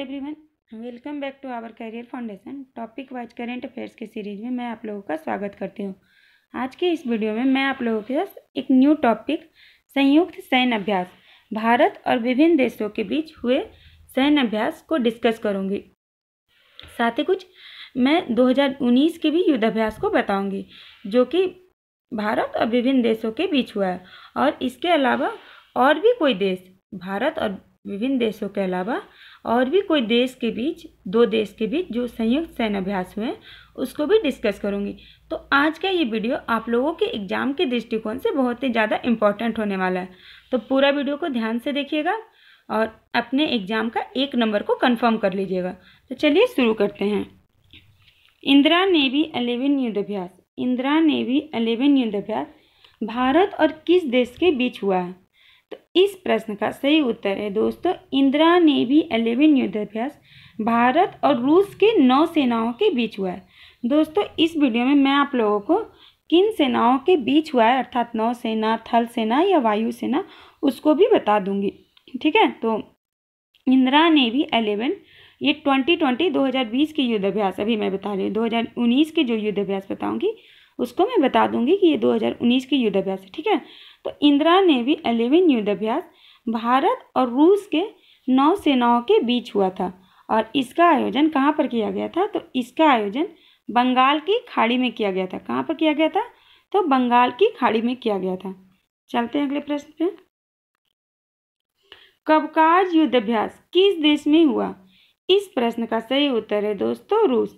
everyone welcome back to our career foundation topic wise current affairs के series में मैं आप लोगों का स्वागत करती हूँ आज के इस वीडियो में मैं आप लोगों के साथ एक न्यू टॉपिक संयुक्त सैन्य अभ्यास भारत और विभिन्न देशों के बीच हुए सैन्य अभ्यास को डिस्कस करूँगी साथ ही कुछ मैं 2019 के भी युद्धाभ्यास को बताऊँगी जो कि भारत और विभिन्न देशों के बीच हुआ है और इसके अलावा और भी कोई देश भारत और विभिन्न देशों के अलावा और भी कोई देश के बीच दो देश के बीच जो संयुक्त सैन्य अभ्यास हुए हैं उसको भी डिस्कस करूँगी तो आज का ये वीडियो आप लोगों के एग्ज़ाम के दृष्टिकोण से बहुत ही ज़्यादा इम्पॉर्टेंट होने वाला है तो पूरा वीडियो को ध्यान से देखिएगा और अपने एग्ज़ाम का एक नंबर को कन्फर्म कर लीजिएगा तो चलिए शुरू करते हैं इंदिरा नेवी अलेवन युद्धाभ्यास इंदिरा नेवी अलेवन युद्धाभ्यास भारत और किस देश के बीच हुआ है इस प्रश्न का सही उत्तर है दोस्तों इंदिरा नेवी एलेवन युद्धाभ्यास भारत और रूस के नौ सेनाओं के बीच हुआ है दोस्तों इस वीडियो में मैं आप लोगों को किन सेनाओं के बीच हुआ है अर्थात नौ सेना थल सेना या वायु सेना उसको भी बता दूंगी ठीक है तो इंदिरा नेवी एलेवन ये ट्वेंटी ट्वेंटी दो हज़ार बीस के युद्धाभ्यास अभी मैं बता रही हूँ दो हज़ार उन्नीस के जो युद्धाभ्यास बताऊँगी उसको मैं बता दूंगी कि ये 2019 के युद्धाभ्यास है ठीक है तो इंदिरा ने भी युद्ध युद्धाभ्यास भारत और रूस के नौ सेनाओं के बीच हुआ था और इसका आयोजन कहाँ पर किया गया था तो इसका आयोजन बंगाल की खाड़ी में किया गया था कहाँ पर किया गया था तो बंगाल की खाड़ी में किया गया था चलते हैं अगले प्रश्न पे कबकाज युद्धाभ्यास किस देश में हुआ इस प्रश्न का सही उत्तर है दोस्तों रूस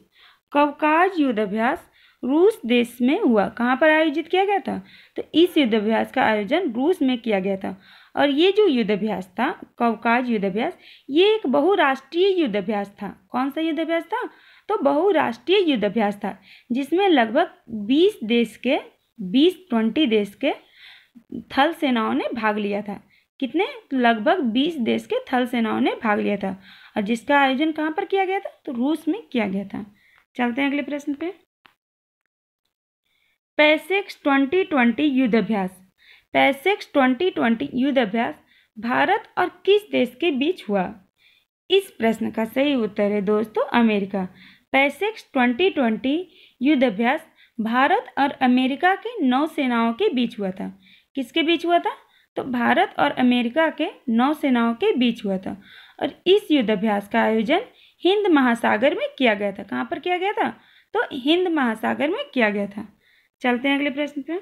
कवकाज युद्धाभ्यास रूस देश में हुआ कहाँ पर आयोजित किया गया था तो इस युद्धाभ्यास का आयोजन रूस में किया गया था और ये जो युद्धाभ्यास था कवकाज युद्धाभ्यास ये एक बहुराष्ट्रीय युद्धाभ्यास था कौन सा युद्धाभ्यास था तो बहुराष्ट्रीय युद्धाभ्यास था जिसमें लगभग बीस देश के बीस ट्वेंटी देश के थल सेनाओं ने भाग लिया था कितने लगभग बीस देश के थल सेनाओं ने भाग लिया था और जिसका आयोजन कहाँ पर किया गया था तो रूस में किया गया था चलते हैं अगले प्रश्न पे पैसेक्स ट्वेंटी ट्वेंटी युद्धाभ्यास पैसेक्स ट्वेंटी ट्वेंटी युद्धाभ्यास भारत और किस देश के बीच हुआ इस प्रश्न का सही उत्तर है दोस्तों अमेरिका पैसेक्स ट्वेंटी ट्वेंटी युद्धाभ्यास भारत और अमेरिका के नौ सेनाओं के बीच हुआ था किसके बीच हुआ था तो भारत और अमेरिका के नौ सेनाओं के बीच हुआ था और इस युद्धाभ्यास का आयोजन हिंद महासागर में किया गया था कहाँ पर किया गया था तो हिंद महासागर में किया गया था चलते हैं अगले प्रश्न पे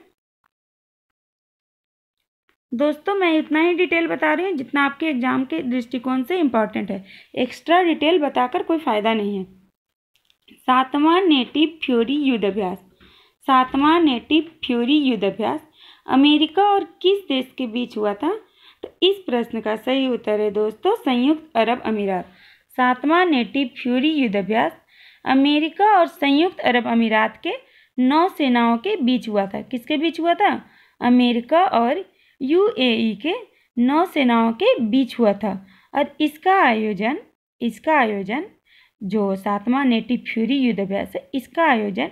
दोस्तों मैं इतना ही डिटेल बता रही हूँ जितना आपके एग्जाम के दृष्टिकोण से इम्पॉर्टेंट है एक्स्ट्रा डिटेल बताकर कोई फ़ायदा नहीं है सातवां नेटिव फ्यूरी युद्धाभ्यास सातवां नेटिव फ्यूरी युद्धाभ्यास अमेरिका और किस देश के बीच हुआ था तो इस प्रश्न का सही उत्तर है दोस्तों संयुक्त अरब अमीरात सातवां नेटिव फ्यूरी युद्धाभ्यास अमेरिका और संयुक्त अरब अमीरात के नौ सेनाओं के बीच हुआ था किसके बीच हुआ था अमेरिका और यूएई के नौ सेनाओं के बीच हुआ था और इसका आयोजन इसका आयोजन जो सातवां नेटिव फ्यूरी युद्धाभ्यास है इसका आयोजन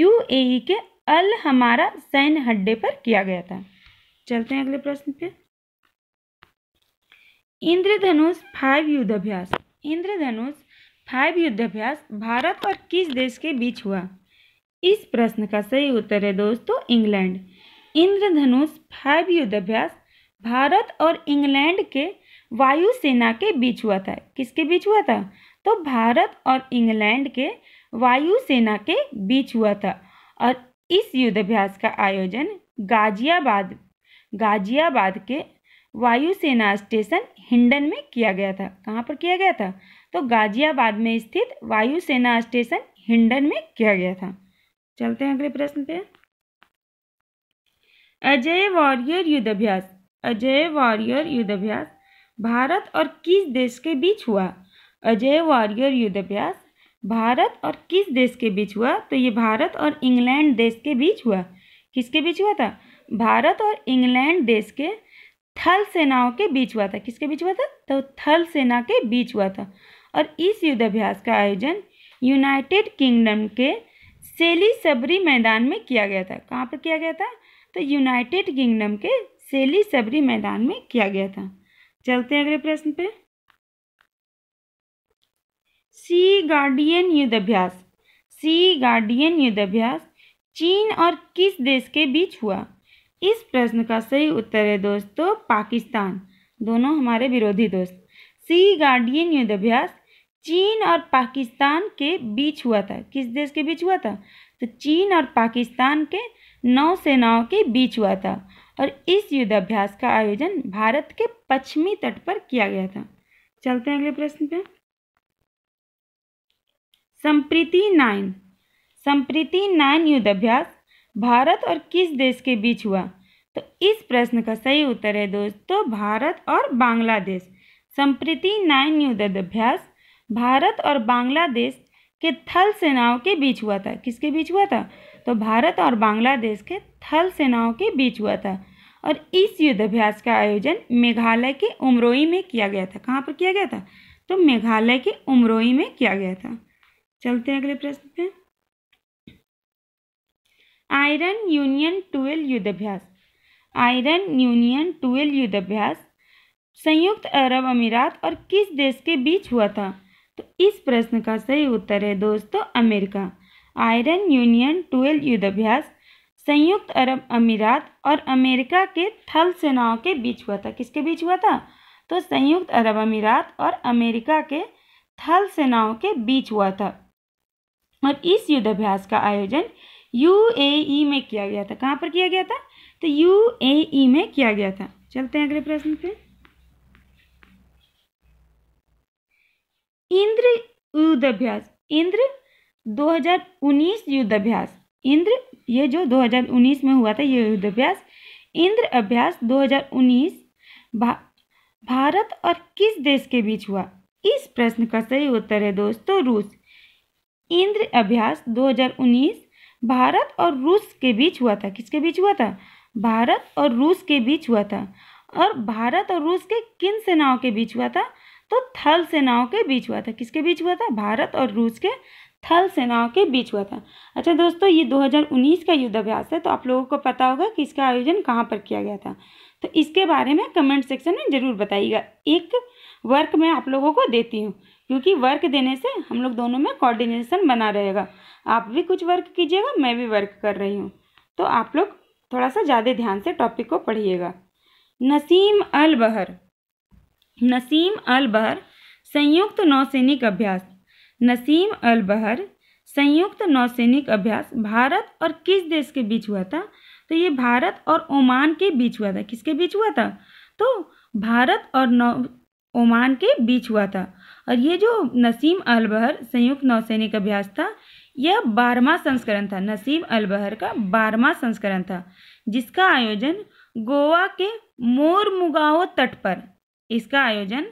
यूएई के अल हमारा सैन्य हड्डे पर किया गया था चलते हैं अगले प्रश्न पे इंद्रधनुष फाइव युद्धाभ्यास इंद्रधनुष फाइव युद्धाभ्यास भारत और किस देश के बीच हुआ इस प्रश्न का सही उत्तर है दोस्तों इंग्लैंड इंद्रधनुष फाइव युद्धाभ्यास भारत और इंग्लैंड के वायुसेना के बीच हुआ था किसके बीच हुआ था तो भारत और इंग्लैंड के वायुसेना के बीच हुआ था और इस युद्धाभ्यास का आयोजन गाजियाबाद गाजियाबाद के वायुसेना स्टेशन हिंडन में किया गया था कहाँ पर किया गया था तो गाजियाबाद में स्थित वायुसेना स्टेशन हिंडन में किया गया था चलते हैं अगले प्रश्न पे अजय वॉरियर युद्धाभ्यास अजय वॉरियर युद्धाभ्यास भारत और किस देश के बीच हुआ अजय वॉरियर युद्धाभ्यास भारत और किस देश के बीच हुआ तो ये भारत और इंग्लैंड देश के बीच हुआ किसके बीच हुआ था भारत और इंग्लैंड देश के थल सेनाओं के बीच हुआ था किसके बीच हुआ था तो थल सेना के बीच हुआ था और इस युद्धाभ्यास का आयोजन यूनाइटेड किंगडम के सेली सबरी मैदान में किया गया था कहाँ पर किया गया था तो यूनाइटेड किंगडम के सेली सबरी मैदान में किया गया था चलते हैं अगले प्रश्न पे सी गार्डियन युद्धाभ्यास सी गार्डियन युद्धाभ्यास चीन और किस देश के बीच हुआ इस प्रश्न का सही उत्तर है दोस्तों पाकिस्तान दोनों हमारे विरोधी दोस्त सी गार्डियन युद्धाभ्यास चीन और पाकिस्तान के बीच हुआ था किस देश के बीच हुआ था तो चीन और पाकिस्तान के नौ सेनाओं के बीच हुआ था और इस युद्धाभ्यास का आयोजन भारत के पश्चिमी तट पर किया गया था चलते हैं अगले प्रश्न पे संप्रीति नाइन संप्रीति नाइन युद्धाभ्यास भारत और किस देश के बीच हुआ तो इस प्रश्न का सही उत्तर है दोस्तों भारत और बांग्लादेश संप्रीति नाइन युद्धाभ्यास भारत और बांग्लादेश के थल सेनाओं के बीच हुआ था किसके बीच हुआ था तो भारत और बांग्लादेश के थल सेनाओं के बीच हुआ था और इस युद्धाभ्यास का आयोजन मेघालय के उमरोई में किया गया था कहाँ पर किया गया था तो मेघालय के उमरोई में किया गया था चलते हैं अगले प्रश्न पे आयरन यूनियन ट्वेल्व युद्धाभ्यास आयरन यूनियन ट्वेल्व युद्धाभ्यास संयुक्त अरब अमीरात और किस देश के बीच हुआ था तो इस प्रश्न का सही उत्तर है दोस्तों अमेरिका आयरन यूनियन ट्वेल्व युद्धाभ्यास संयुक्त अरब अमीरात और अमेरिका के थल सेनाओं के बीच हुआ था किसके बीच हुआ था तो संयुक्त अरब अमीरात और अमेरिका के थल सेनाओं के बीच हुआ था और इस युद्धाभ्यास का आयोजन यूएई में किया गया था कहाँ पर किया गया था तो यूएई में किया गया था चलते हैं अगले प्रश्न पे इंद्र युद्धाभ्यास इंद्र 2019 युद्धाभ्यास इंद्र ये जो 2019 में हुआ था ये युद्धाभ्यास इंद्र अभ्यास 2019 भा, भारत और किस देश के बीच हुआ इस प्रश्न का सही उत्तर है दोस्तों रूस इंद्र अभ्यास 2019 भारत और रूस के बीच हुआ था किसके बीच हुआ था भारत और रूस के बीच हुआ था और भारत और रूस के किन सेनाओं के बीच हुआ था तो थल सेनाओं के बीच हुआ था किसके बीच हुआ था भारत और रूस के थल सेनाओं के बीच हुआ था अच्छा दोस्तों ये 2019 का युद्धाभ्यास है तो आप लोगों को पता होगा कि इसका आयोजन कहाँ पर किया गया था तो इसके बारे में कमेंट सेक्शन में ज़रूर बताइएगा एक वर्क मैं आप लोगों को देती हूँ क्योंकि वर्क देने से हम लोग दोनों में कोऑर्डिनेशन बना रहेगा आप भी कुछ वर्क कीजिएगा मैं भी वर्क कर रही हूँ तो आप लोग थोड़ा सा ज़्यादा ध्यान से टॉपिक को पढ़िएगा नसीम अल बहर नसीम अल बहर संयुक्त नौसैनिक अभ्यास नसीम अल बहर संयुक्त नौसैनिक अभ्यास भारत और किस देश के बीच हुआ था तो ये भारत और ओमान के बीच हुआ था किसके बीच हुआ था तो भारत और नौ ओमान के बीच हुआ था और ये जो नसीम अल बहर संयुक्त नौसैनिक अभ्यास था यह बारहवा संस्करण था नसीम अल बहर का बारहवा संस्करण था जिसका आयोजन गोवा के मोरमुगाओ तट पर इसका आयोजन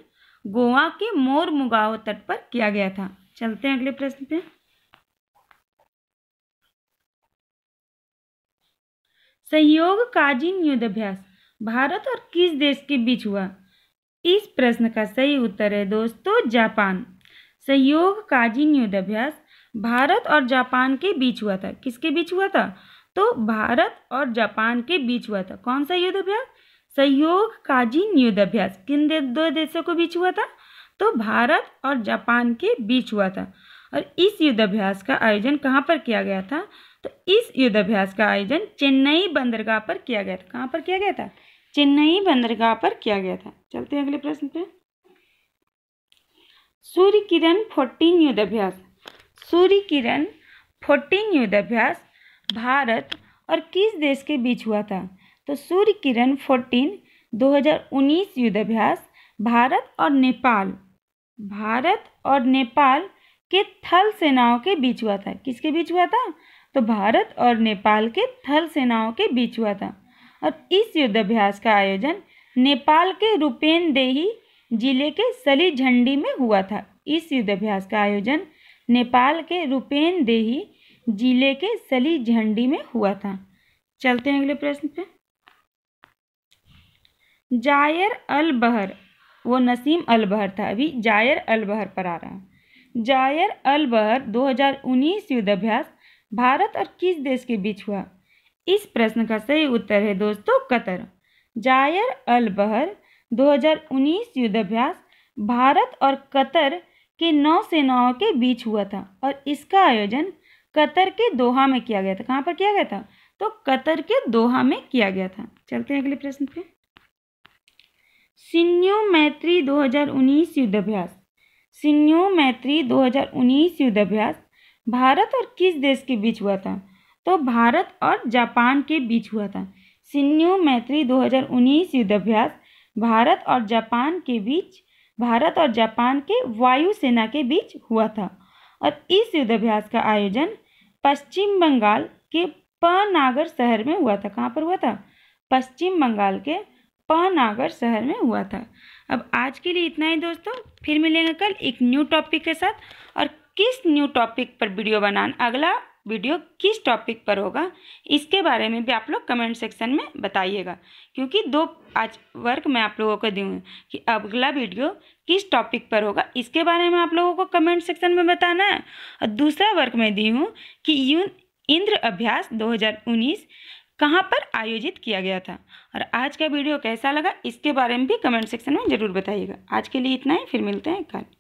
गोवा के मोर मुगाव तट पर किया गया था चलते हैं अगले प्रश्न पे सहयोग काजिन युद्धाभ्यास भारत और किस देश के बीच हुआ इस प्रश्न का सही उत्तर है दोस्तों जापान सहयोग काजिन युद्धाभ्यास भारत और जापान के बीच हुआ था किसके बीच हुआ था तो भारत और जापान के बीच हुआ था कौन सा युद्धाभ्यास सहयोग काजी युद्धाभ्यास किन दो देशों के बीच हुआ था तो भारत और जापान के बीच हुआ था और इस युद्धाभ्यास का आयोजन कहाँ पर किया गया था तो इस युद्धाभ्यास का आयोजन चेन्नई बंदरगाह पर किया गया था कहाँ पर किया गया था चेन्नई बंदरगाह पर किया गया था चलते हैं अगले प्रश्न पे सूर्य किरण फोर्टीन युद्धाभ्यास सूर्य किरण फोर्टीन युद्धाभ्यास भारत और किस देश के बीच हुआ था तो सूर्य किरण फोर्टीन 2019 युद्धाभ्यास भारत और नेपाल भारत और नेपाल के थल सेनाओं के बीच हुआ था किसके बीच हुआ था तो भारत और नेपाल के थल सेनाओं के बीच हुआ था और इस युद्धाभ्यास का आयोजन नेपाल के रूपेनदेही जिले के सली झंडी में हुआ था इस युद्धाभ्यास का आयोजन नेपाल के रूपेनदेही जिले के सली झंडी में हुआ था चलते हैं अगले प्रश्न पर जायर अल बहर वो नसीम अल बहर था अभी जायर अल बहर पर आ रहा है जायर अल बहर 2019 युद्धाभ्यास भारत और किस देश के बीच हुआ इस प्रश्न का सही उत्तर है दोस्तों कतर जायर अल बहर 2019 युद्धाभ्यास भारत और कतर के नौ सेनाओं के बीच हुआ था और इसका आयोजन कतर के दोहा में किया गया था कहाँ पर किया गया था तो कतर के दोहा में किया गया था चलते हैं अगले प्रश्न पे सिन्यो मैत्री 2019 युद्धाभ्यास सिन्यो मैत्री 2019 युद्धाभ्यास भारत और किस देश के बीच हुआ था तो भारत और जापान के बीच हुआ था सिन्यो मैत्री 2019 युद्धाभ्यास भारत और जापान के बीच भारत और जापान के वायुसेना के बीच हुआ था और इस युद्धाभ्यास का आयोजन पश्चिम बंगाल के पनागर शहर में हुआ था कहाँ पर हुआ था पश्चिम बंगाल के पनागर शहर में हुआ था अब आज के लिए इतना ही दोस्तों फिर मिलेंगे कल एक न्यू टॉपिक के साथ और किस न्यू टॉपिक पर वीडियो बनाना अगला वीडियो किस टॉपिक पर होगा इसके बारे में भी आप लोग कमेंट सेक्शन में बताइएगा क्योंकि दो आज वर्क मैं आप लोगों को दूँगी कि अगला वीडियो किस टॉपिक पर होगा इसके बारे में आप लोगों को कमेंट सेक्शन में बताना है और दूसरा वर्क मैं दी हूँ कि यून इंद्र अभ्यास 2019 कहाँ पर आयोजित किया गया था और आज का वीडियो कैसा लगा इसके बारे में भी कमेंट सेक्शन में ज़रूर बताइएगा आज के लिए इतना ही फिर मिलते हैं कल